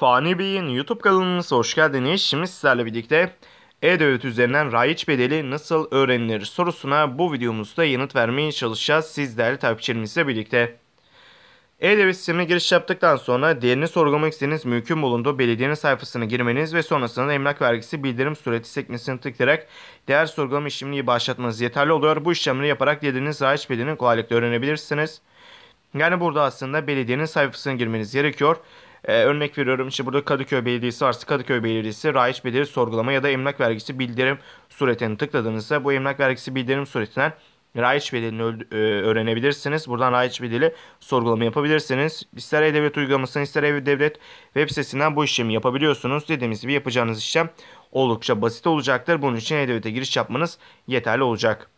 Fani Bey'in YouTube kanalımıza hoş geldiniz. Şimdi sizlerle birlikte E-Devlet üzerinden rayiç bedeli nasıl öğrenilir sorusuna bu videomuzda yanıt vermeye çalışacağız sizlerle takipçilerimizle birlikte. E-Devlet sistemine giriş yaptıktan sonra değerini sorgulamak istediğiniz mümkün bulunduğu belediyenin sayfasına girmeniz ve sonrasında emlak vergisi bildirim sureti sekmesini tıklayarak değer sorgulama işlemini başlatmanız yeterli oluyor. Bu işlemleri yaparak dediğiniz rayiç bedelini kolaylıkla öğrenebilirsiniz. Yani burada aslında belediyenin sayfasına girmeniz gerekiyor. E, örnek veriyorum işte burada Kadıköy Belediyesi varsa Kadıköy Belediyesi rayiç bedeli sorgulama ya da emlak vergisi bildirim suretini tıkladığınızda bu emlak vergisi bildirim suretinden rayiç bedelini e, öğrenebilirsiniz. Buradan rayiç bedeli sorgulama yapabilirsiniz. İster e-devlet uygulamasını, ister e-devlet web sitesinden bu işlemi yapabiliyorsunuz. Dediğimiz gibi yapacağınız işlem oldukça basit olacaktır. Bunun için e-devlete giriş yapmanız yeterli olacak.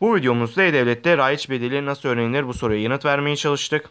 Bu videomuzda E-Devlet'te rayiç bedeli nasıl öğrenilir bu soruya yanıt vermeye çalıştık.